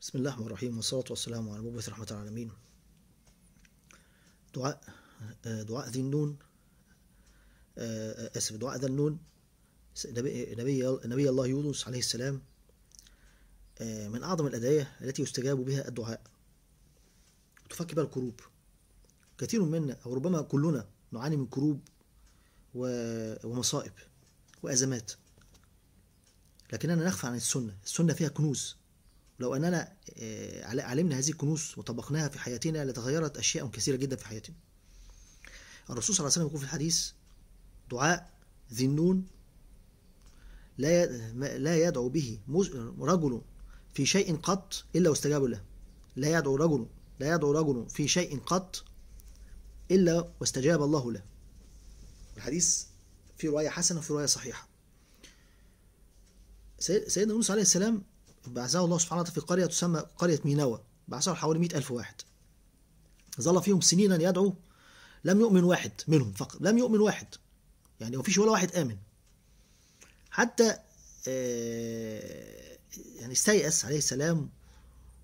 بسم الله الرحمن الرحيم والصلاة والسلام على مبعوث رحمة العالمين دعاء آه، دعاء ذي النون آسف آه، آه، دعاء ذا النون نبي نبي الله يونس عليه السلام من أعظم الأدعية التي يستجاب بها الدعاء تفك بها الكروب كثير منا أو ربما كلنا نعاني من كروب ومصائب وأزمات لكننا نخفى عن السنة السنة فيها كنوز لو أننا آه، علمنا هذه الكنوز وطبقناها في حياتنا لتغيرت أشياء كثيرة جدا في حياتنا الرسول صلى الله عليه وسلم يقول في الحديث دعاء ذي النون لا لا يدعو به رجل في شيء قط إلا واستجاب له لا يدعو رجل لا يدعو رجل في شيء قط إلا واستجاب الله له الحديث في رواية حسنة وفي رواية صحيحة سيدنا موسى عليه السلام بعثه الله سبحانه وتعالى في قرية تسمى قرية مينوى بعثه حوالي مئة ألف واحد ظل فيهم سنين يدعو لم يؤمن واحد منهم فقط لم يؤمن واحد يعني مفيش ولا واحد آمن حتى آه، يعني استيأس عليه السلام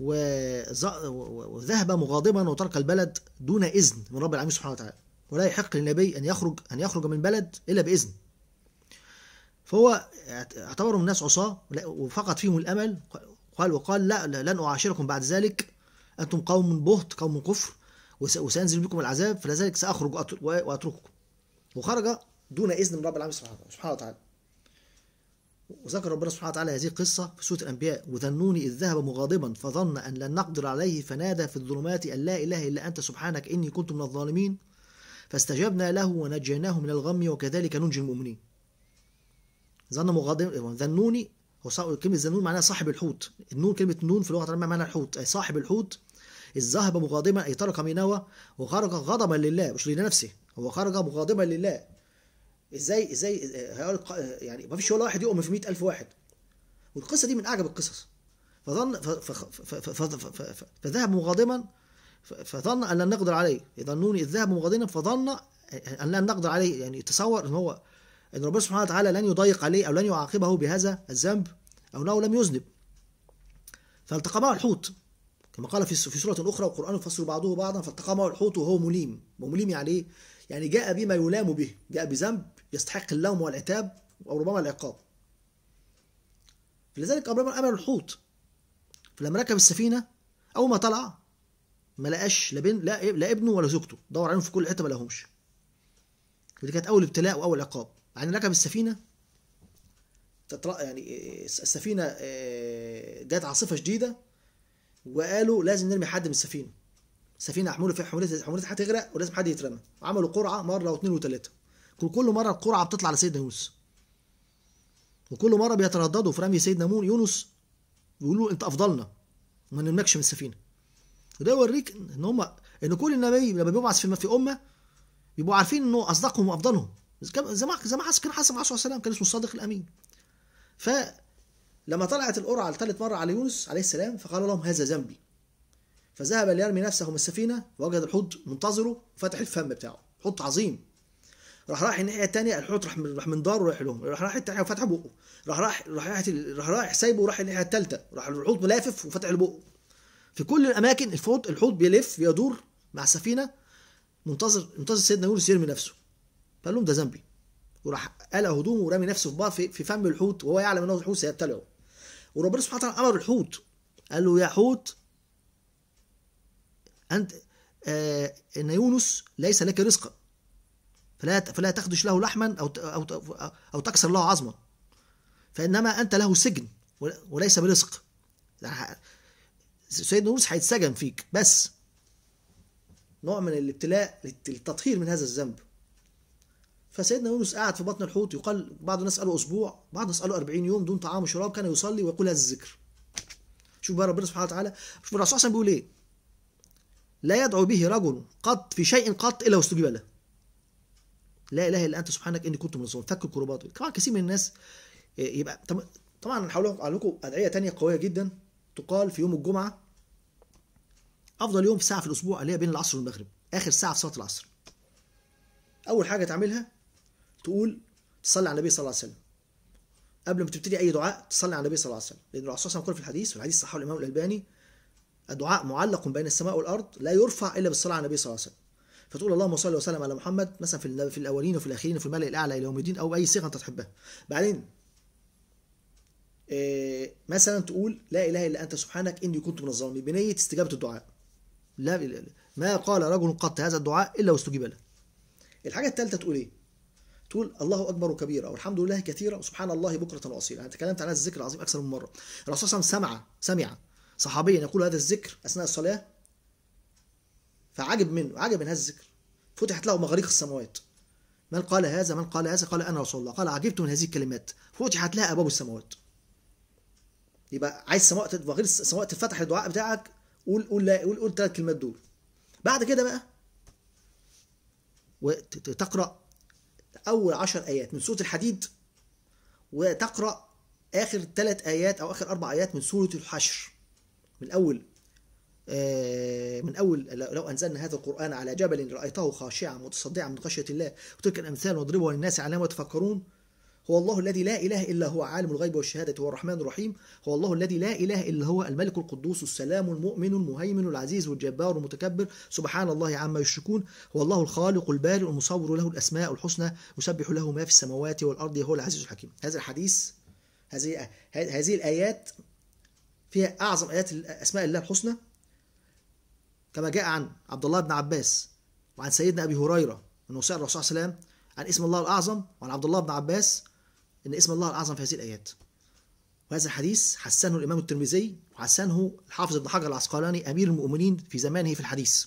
وذهب مغاضبا وترك البلد دون إذن من رب العالمين سبحانه وتعالى ولا يحق للنبي أن يخرج أن يخرج من بلد إلا بإذن فهو اعتبرهم الناس عصاة وفقد فيهم الأمل قال وقال لا لن أعاشركم بعد ذلك أنتم قوم بهت قوم كفر وسأنزل بكم العذاب فلذلك سأخرج وأترككم وخرج دون إذن من رب العالمين سبحانه وتعالى وذكر ربنا سبحانه وتعالى هذه القصة في سورة الأنبياء وذنوني إذ ذهب مغاضبا فظن أن لن نقدر عليه فنادى في الظلمات أن لا إله إلا أنت سبحانك إني كنت من الظالمين فاستجبنا له ونجيناه من الغم وكذلك ننجي المؤمنين ظن مغادر ظنوني هو كلمة ظنون معناها صاحب الحوت النون كلمة نون في اللغة العربية معناها الحوت أي صاحب الحوت إذ ذهب مغاضبا أي ترك مينوى وخرج غضبا لله مش لنفسه هو خرج مغاضبا لله ازاي ازاي هيقول يعني ما فيش ولا واحد يؤمن في 100000 واحد والقصه دي من اعجب القصص فظن فذهب مغاضبا فظن ان لن نقدر عليه يظنوني اذ ذهب مغاضبا فظن ان لن نقدر عليه يعني تصور ان هو ان ربنا سبحانه وتعالى لن يضيق عليه او لن يعاقبه بهذا الذنب او انه لم يذنب فالتقمه الحوت كما قال في في سوره اخرى والقران يفسر بعضه بعضا فالتقمه الحوت وهو مليم ومليم يعني ايه؟ يعني جاء بما يلام به جاء بذنب يستحق اللوم والعتاب او ربما العقاب فلذلك ربما امر الحوت فلما ركب السفينه اول ما طلع ما لقاش لا لا ابنه ولا زوجته دور عليهم في كل حته ما لهمش ودي كانت اول ابتلاء واول عقاب بعد ركب السفينه يعني السفينه آه، جت عاصفه شديده وقالوا لازم نرمي حد من السفينه السفينه حمولة في حمولة حمولتها هتغرق ولازم حد يترمى عملوا قرعه مره واثنين وثلاثه كل مره القرعه بتطلع لسيدنا يونس وكل مره بيترددوا في رمي سيدنا مون يونس يقولوا انت افضلنا وما نرمكش من السفينه وده يوريك ان هم ان كل النبي لما بيبعث في امه بيبقوا عارفين انه اصدقهم وافضلهم زي ما زي ما كان حصل مع الله عليه السلام كان اسمه الصادق الامين ف لما طلعت القرعه لثالث مره على يونس عليه السلام فقال لهم هذا ذنبي فذهب ليرمي نفسه من السفينه فوجد الحوت منتظره وفتح الفم بتاعه حوت عظيم راح رايح الناحيه الثانيه الحوت راح من راح من داره رايح لهم راح رايح الناحيه وفتح بقه راح رايح راح رايح راح رايح سايبه وراح الناحيه الثالثه راح الحوت ملافف وفتح بقه في كل الاماكن الحوت الحوت بيلف بيدور مع السفينه منتظر منتظر سيدنا يونس يرمي نفسه فقال لهم ده ذنبي وراح قلع هدومه ورمي نفسه في بعض في فم الحوت وهو يعلم انه الحوت سيبتلعه وربنا سبحانه وتعالى امر الحوت قال له يا حوت انت آه ان يونس ليس لك رزقا فلا فلا تخدش له لحما او او او تكسر له عظما فانما انت له سجن وليس برزق سيدنا يونس هيتسجن فيك بس نوع من الابتلاء للتطهير من هذا الذنب فسيدنا يونس قاعد في بطن الحوت يقال بعض الناس قالوا اسبوع بعض الناس قالوا 40 يوم دون طعام وشراب كان يصلي ويقول هذا الذكر شوف بقى ربنا سبحانه وتعالى شوف الرسول صلى بيقول ايه لا يدعو به رجل قط في شيء قط الا واستجيب له لا اله الا انت سبحانك اني كنت من الظالمين فك الكربات طبعا كثير من الناس آه، يبقى طبعا هحاول لكم ادعيه ثانيه قويه جدا تقال في يوم الجمعه افضل يوم في ساعه في الاسبوع اللي هي بين العصر والمغرب اخر ساعه في صلاه العصر اول حاجه تعملها تقول تصلي على النبي صلى الله عليه وسلم قبل ما تبتدي اي دعاء تصلي على النبي صلى الله عليه وسلم لان الرسول صلى الله عليه وسلم في الحديث والحديث صححه الامام الالباني الدعاء معلق بين السماء والارض لا يرفع الا بالصلاه على النبي صلى الله عليه وسلم فتقول اللهم صل وسلم على محمد مثلا في في الاولين وفي الاخرين وفي الملأ الاعلى الى يوم الدين او اي صيغه انت تحبها بعدين آه، مثلا تقول لا اله الا انت سبحانك اني كنت من الظالمين بنيه استجابه الدعاء لا ما قال رجل قط هذا الدعاء الا واستجيب له الحاجه الثالثه تقول ايه تقول الله اكبر كبيرا والحمد لله كثيرا وسبحان الله بكره واصيلا انا تكلمت عن هذا الذكر العظيم اكثر من مره الرسول صلى الله عليه وسلم سمع سمع صحابيا يقول هذا الذكر اثناء الصلاه فعجب منه عجب من هذا الذكر فتحت له مغاريق السماوات من قال هذا من قال هذا قال انا رسول الله قال عجبت من هذه الكلمات فتحت لها ابواب السماوات يبقى عايز سماوات غير السماوات تتفتح الدعاء بتاعك قول قول لا قول قول الثلاث كلمات دول بعد كده بقى وتقرا أول عشر آيات من سورة الحديد وتقرأ آخر ثلاث آيات أو آخر أربع آيات من سورة الحشر من أول آه، من أول لو أنزلنا هذا القرآن على جبل رأيته خاشعا متصدعا من خشية الله وتلك الأمثال نضربها للناس على ما تفكرون هو الله الذي لا إله إلا هو عالم الغيب والشهادة هو الرحمن الرحيم هو الله الذي لا إله إلا هو الملك القدوس السلام المؤمن المهيمن العزيز الجبار المتكبر سبحان الله عما يشركون هو الله الخالق البارئ المصور له الأسماء الحسنى يسبح له ما في السماوات والأرض هو العزيز الحكيم هذا الحديث هذه هذه الآيات فيها أعظم آيات أسماء الله الحسنى كما جاء عن عبد الله بن عباس وعن سيدنا أبي هريرة أنه سأل الرسول صلى الله عليه وسلم عن اسم الله الأعظم وعن عبد الله بن عباس أن اسم الله الأعظم في هذه الآيات وهذا الحديث حسنه الإمام الترمذي وحسنه الحافظ ابن حجر العسقلاني أمير المؤمنين في زمانه في الحديث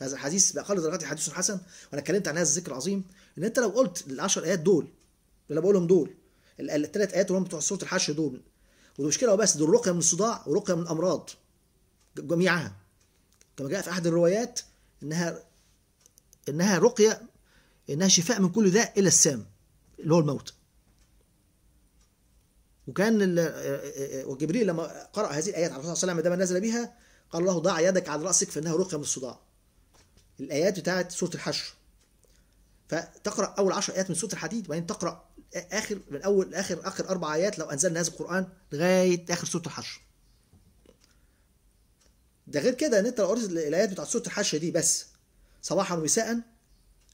هذا الحديث بأقل درجاته حديث حسن وأنا اتكلمت عن هذا الذكر العظيم إن أنت لو قلت العشر آيات دول اللي أنا بقولهم دول الثلاث آيات اللي هم بتوع سورة الحشر دول والمشكلة بس دول رقية من الصداع ورقية من الأمراض جميعها كما جاء في أحد الروايات إنها إنها رقية إنها شفاء من كل داء الا السام اللي هو الموت وكان آه، آه، آه، وجبريل لما قرأ هذه الآيات على الرسول صلى الله عليه وسلم عندما نزل بها قال الله ضع يدك على رأسك فإنها رقية من الصداع الآيات بتاعت سورة الحشر فتقرأ أول 10 آيات من سورة الحديد وبعدين تقرأ آخر من أول آخر آخر أربع آيات لو أنزلنا هذا القرآن لغاية آخر سورة الحشر ده غير كده ان انت لو قريت الايات بتاعت سوره الحشر دي بس صباحا ومساء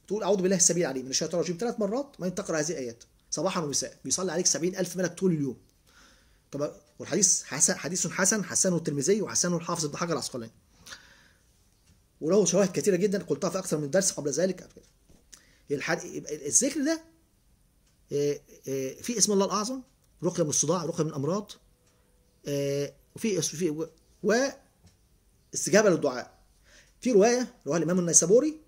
تقول اعوذ بالله السبيل عليه من الشيطان الرجيم ثلاث مرات ما تقرا هذه الايات صباحا ومساء بيصلي عليك 70000 ملك طول اليوم طب والحديث حسن حديث حسن حسنه الترمذي وحسنه الحافظ ابن حجر العسقلاني وله شواهد كثيره جدا قلتها في اكثر من درس قبل ذلك الذكر ده آه، آه، في اسم الله الاعظم رقيه من الصداع رقيه من الامراض آه، وفي في استجابه للدعاء في روايه رواها الامام النيسابوري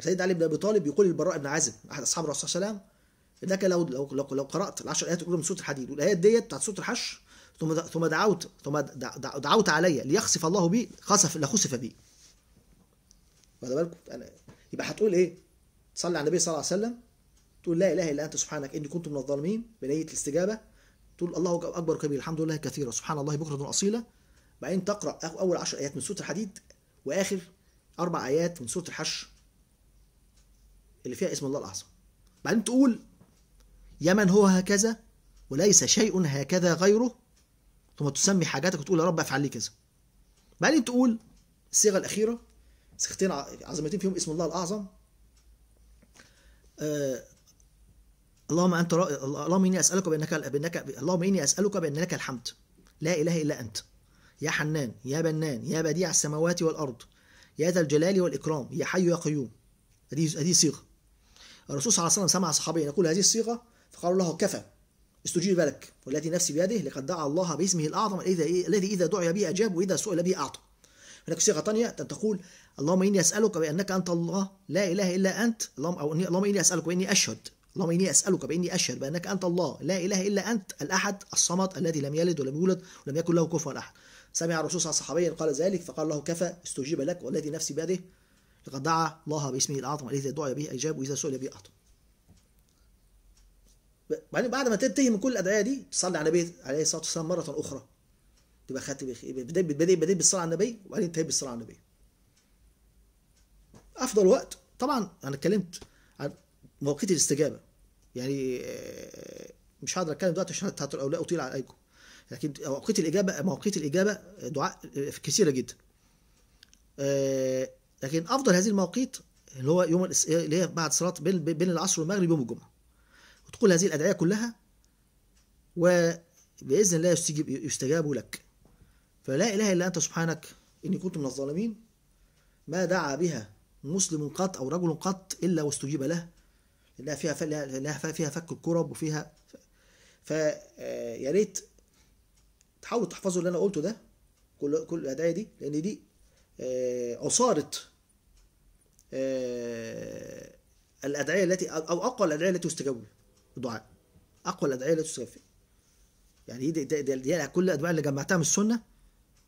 سيدنا علي بن ابي طالب يقول للبراء بن عازب احد اصحاب الرسول صلى الله عليه وسلم انك لو لو لو, لو قرات العشر ايات الاولى من سوره الحديد والايات ديت بتاعت سوره الحشر ثم ثم دعوت ثم دعوت علي ليخسف الله بي خسف لخسف بي واخد بالكم انا يعني يبقى هتقول ايه تصلي على النبي صلى الله عليه وسلم تقول لا اله الا انت سبحانك اني كنت من الظالمين بنيه الاستجابه تقول الله اكبر كبير الحمد لله كثيرا سبحان الله بكره اصيله بعدين تقرا اول 10 ايات من سوره الحديد واخر اربع ايات من سوره الحشر اللي فيها اسم الله الاعظم بعدين تقول يمن هو هكذا وليس شيء هكذا غيره ثم تسمي حاجاتك وتقول يا رب افعل لي كذا بعدين تقول الصيغه الاخيره صيغتين عظيمتين فيهم اسم الله الاعظم آه اللهم انت رأي اللهم اني اسالك بانك بانك اللهم اني اسالك بانك الحمد لا اله الا انت يا حنان يا بنان يا بديع السماوات والارض يا ذا الجلال والاكرام يا حي يا قيوم هذه هذه صيغه الرسول صلى الله عليه وسلم سمع صحابيا يقول هذه الصيغه فقالوا له كفى استجيب لك والذي نفسي بيده لقد دعا الله باسمه الأعظم الذي إذا دعي به أجاب وإذا سئل به أعطى هناك صيغة ثانية تقول اللهم إني أسألك بأنك أنت الله لا إله إلا أنت اللهم أو اللهم إني أسألك بإني أشهد اللهم إني أسألك بإني أشهد بأنك أنت الله لا إله إلا أنت الأحد الصمد الذي لم يلد ولم يولد ولم يكن له كفوا أحد سمع الرسول صلى الله عليه وسلم قال ذلك فقال له كفى استجيب لك والذي نفسي بيده لقد دعا الله باسمه الأعظم الذي دعي به أجاب وإذا سئل به أعطى بعدين بعد ما تنتهي من كل الادعيه دي تصلي على النبي عليه الصلاه والسلام مره اخرى تبقى خدت بديت بديت بالصلاه على النبي وبعدين انتهيت بالصلاه على النبي افضل وقت طبعا انا اتكلمت عن مواقيت الاستجابه يعني آه، مش هقدر اتكلم دلوقتي عشان الاولاء اطيل عليكم لكن مواقيت الاجابه مواقيت الاجابه دعاء آه، كثيره جدا آه، لكن افضل هذه المواقيت اللي هو يوم اللي هي بعد صلاه بين بين العصر والمغرب يوم الجمعه وتقول هذه الأدعية كلها وبإذن الله يستجيب, يستجاب لك فلا إله إلا أنت سبحانك إني كنت من الظالمين ما دعا بها مسلم قط أو رجل قط إلا واستجيب له لأنها فيها لأنها فيها فك الكرب وفيها فيا آه، ريت تحاولوا تحفظوا اللي أنا قلته ده كل كل الأدعية دي لأن دي آه، عصارة آه، الأدعية التي أو أقوى الأدعية التي لها دعاء اقوى الادعيه التي تستجاب يعني دي, دي, دي, دي كل الادعيه اللي جمعتها من السنه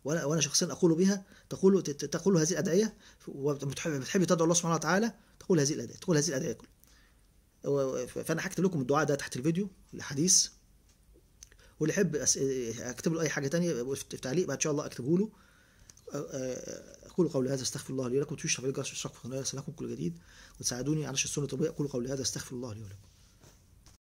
وانا وانا شخصيا اقول بها تقول تقول هذه الادعيه وبتحب تدعو الله سبحانه وتعالى تقول هذه الادعيه تقول هذه الادعيه كلها فانا هكتب لكم الدعاء ده تحت الفيديو الحديث واللي يحب اكتب له اي حاجه ثانيه في تعليق بعد ان شاء الله اكتبه له اقول قولي هذا استغفر الله لي ولكم تشرف الجرس والشرف في قناه لكم كل جديد وتساعدوني على نشر السنه الطبيه اقول قولي هذا استغفر الله لي ولكم